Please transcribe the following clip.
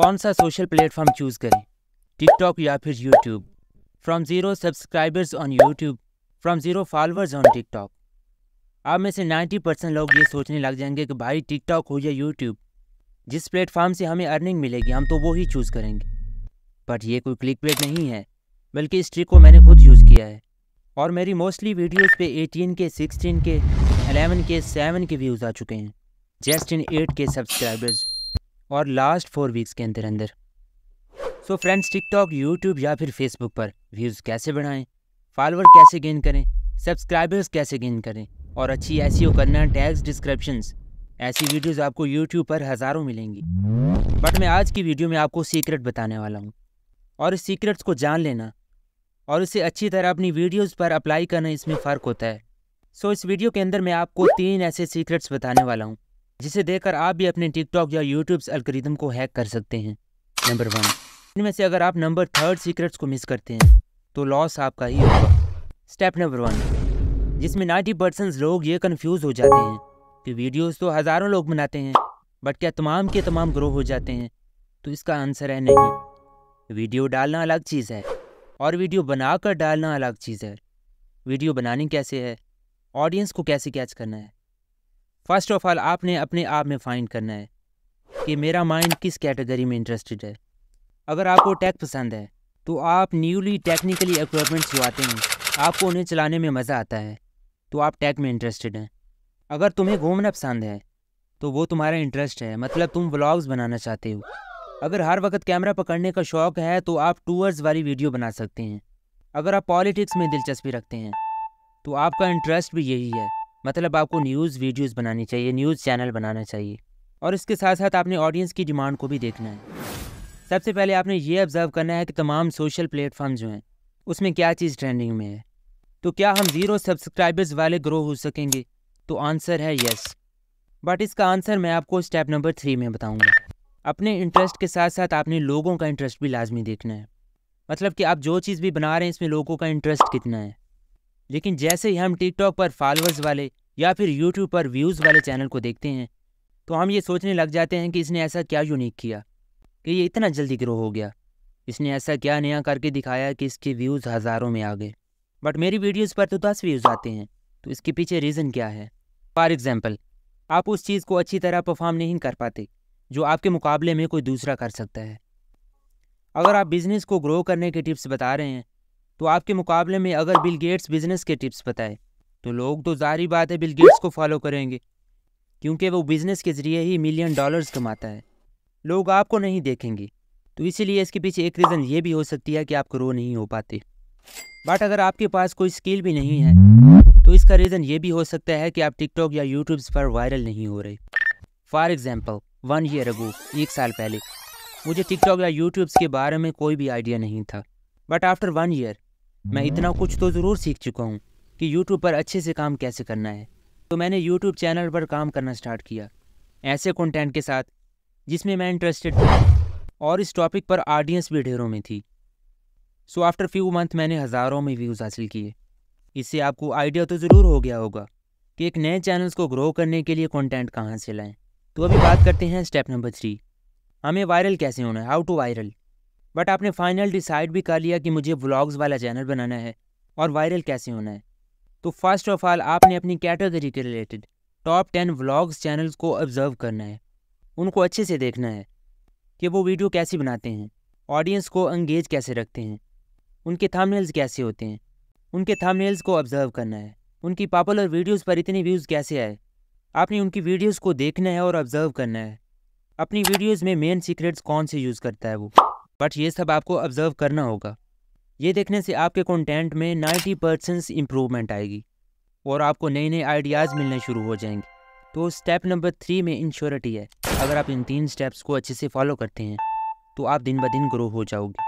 कौन सा social platform choose करें टिकटॉक या फिर YouTube from zero subscribers on YouTube from zero followers on TikTok आप में से 90 परसेंट लोग ये सोचने लग जाएंगे कि भाई टिकटॉक हो या यूट्यूब जिस प्लेटफॉर्म से हमें अर्निंग मिलेगी हम तो वो ही चूज़ करेंगे बट ये कोई क्लिक प्लेट नहीं है बल्कि इस ट्रिक को मैंने खुद यूज़ किया है और मेरी मोस्टली वीडियोज़ पे eighteen K sixteen K eleven K seven K views आ चुके हैं just in eight K subscribers और लास्ट फोर वीक्स के अंदर अंदर सो फ्रेंड्स टिकटॉक यूट्यूब या फिर फेसबुक पर व्यूज़ कैसे बढ़ाएं फॉलोअर कैसे गेन करें सब्सक्राइबर्स कैसे गेन करें और अच्छी e ऐसी करना टैक्स डिस्क्रिप्शन ऐसी वीडियोस आपको यूट्यूब पर हज़ारों मिलेंगी बट मैं आज की वीडियो में आपको सीक्रेट बताने वाला हूँ और इस सीक्रेट्स को जान लेना और इसे अच्छी तरह अपनी वीडियोस पर अप्लाई करना इसमें फ़र्क होता है सो so, इस वीडियो के अंदर मैं आपको तीन ऐसे सीक्रेट्स बताने वाला हूँ जिसे देखकर आप भी अपने टिकटॉक या यूट्यूब अलग्रिदम को हैक कर सकते हैं नंबर वन इनमें से अगर आप नंबर थर्ड सीक्रेट्स को मिस करते हैं तो लॉस आपका ही होगा स्टेप नंबर वन जिसमें नाइन्टी परसेंट लोग ये कन्फ्यूज़ हो जाते हैं कि वीडियोज तो हज़ारों लोग बनाते हैं बट क्या तमाम के तमाम ग्रो हो जाते हैं तो इसका आंसर है नहीं वीडियो डालना अलग चीज़ है और वीडियो बनाकर डालना अलग चीज़ है वीडियो बनानी कैसे है ऑडियंस को कैसे कैच करना है फर्स्ट ऑफ ऑल आपने अपने आप में फाइंड करना है कि मेरा माइंड किस कैटेगरी में इंटरेस्टेड है अगर आपको टेक पसंद है तो आप न्यूली टेक्निकली इक्विपमेंट्स जो आते हैं आपको उन्हें चलाने में मज़ा आता है तो आप टेक में इंटरेस्टेड हैं अगर तुम्हें घूमना पसंद है तो वो तुम्हारा इंटरेस्ट है मतलब तुम व्लॉग्स बनाना चाहते हो अगर हर वक्त कैमरा पकड़ने का शौक़ है तो आप टूअर्स वाली वीडियो बना सकते हैं अगर आप पॉलिटिक्स में दिलचस्पी रखते हैं तो आपका इंटरेस्ट भी यही है मतलब आपको न्यूज़ वीडियोस बनानी चाहिए न्यूज़ चैनल बनाना चाहिए और इसके साथ साथ आपने ऑडियंस की डिमांड को भी देखना है सबसे पहले आपने ये ऑब्ज़र्व करना है कि तमाम सोशल प्लेटफॉर्म जो हैं उसमें क्या चीज़ ट्रेंडिंग में है तो क्या हम ज़ीरो सब्सक्राइबर्स वाले ग्रो हो सकेंगे तो आंसर है यस बट इसका आंसर मैं आपको स्टेप नंबर थ्री में बताऊँगा अपने इंटरेस्ट के साथ साथ आपने लोगों का इंटरेस्ट भी लाजमी देखना है मतलब कि आप जो चीज़ भी बना रहे हैं इसमें लोगों का इंटरेस्ट कितना है लेकिन जैसे ही हम टिकटॉक पर फॉलोअर्स वाले या फिर यूट्यूब पर व्यूज़ वाले चैनल को देखते हैं तो हम ये सोचने लग जाते हैं कि इसने ऐसा क्या यूनिक किया कि ये इतना जल्दी ग्रो हो गया इसने ऐसा क्या नया करके दिखाया कि इसके व्यूज़ हज़ारों में आ गए बट मेरी वीडियोज़ पर तो दस व्यूज़ आते हैं तो इसके पीछे रीज़न क्या है फॉर एग्ज़ाम्पल आप उस चीज़ को अच्छी तरह परफॉर्म नहीं कर पाते जो आपके मुकाबले में कोई दूसरा कर सकता है अगर आप बिज़नेस को ग्रो करने के टिप्स बता रहे हैं तो आपके मुकाबले में अगर बिल गेट्स बिजनेस के टिप्स बताए तो लोग तो जारी बात है बिल गेट्स को फॉलो करेंगे क्योंकि वो बिजनेस के ज़रिए ही मिलियन डॉलर्स कमाता है लोग आपको नहीं देखेंगे तो इसीलिए इसके पीछे एक रीज़न ये भी हो सकती है कि आप ग्रो नहीं हो पाते बट अगर आपके पास कोई स्किल भी नहीं है तो इसका रीज़न ये भी हो सकता है कि आप टिकटॉक या यूट्यूब्स पर वायरल नहीं हो रहे for example one year ago एक साल पहले मुझे टिकटॉक या यूट्यूब्स के बारे में कोई भी आइडिया नहीं था बट आफ्टर वन ईयर मैं हम्म। इतना कुछ तो ज़रूर सीख चुका हूँ कि यूट्यूब पर अच्छे से काम कैसे करना है तो मैंने यूट्यूब चैनल पर काम करना स्टार्ट किया ऐसे कंटेंट के साथ जिसमें मैं इंटरेस्टेड था और इस टॉपिक पर ऑडियंस भी ढेरों में थी सो आफ्टर फ्यू मंथ मैंने हज़ारों में व्यूज़ हासिल किए इससे आपको आइडिया तो ज़रूर हो गया होगा कि एक नए चैनल्स को ग्रो करने के लिए कंटेंट कहाँ से लाएं तो अभी बात करते हैं स्टेप नंबर थ्री हमें वायरल कैसे होना है हाउ टू वायरल बट आपने फाइनल डिसाइड भी कर लिया कि मुझे व्लॉग्स वाला चैनल बनाना है और वायरल कैसे होना है तो फर्स्ट ऑफ ऑल आपने अपनी कैटेगरी के related top ten vlogs channels को ऑब्ज़र्व करना है उनको अच्छे से देखना है कि वो वीडियो कैसी बनाते हैं ऑडियंस को एंगेज कैसे रखते हैं उनके थामनेल्स कैसे होते हैं उनके थामनेल्स को ऑब्ज़र्व करना है उनकी पॉपुलर वीडियोस पर इतने व्यूज़ कैसे आए आपने उनकी वीडियोस को देखना है और ऑब्ज़र्व करना है अपनी वीडियोस में मेन सीक्रेट्स कौन से यूज़ करता है वो बट ये सब आपको ऑब्जर्व करना होगा ये देखने से आपके कंटेंट में 90 परसेंट इम्प्रूवमेंट आएगी और आपको नए नए आइडियाज़ मिलने शुरू हो जाएंगे तो स्टेप नंबर थ्री में इंश्योरिटी है अगर आप इन तीन स्टेप्स को अच्छे से फॉलो करते हैं तो आप दिन ब दिन ग्रो हो जाओगे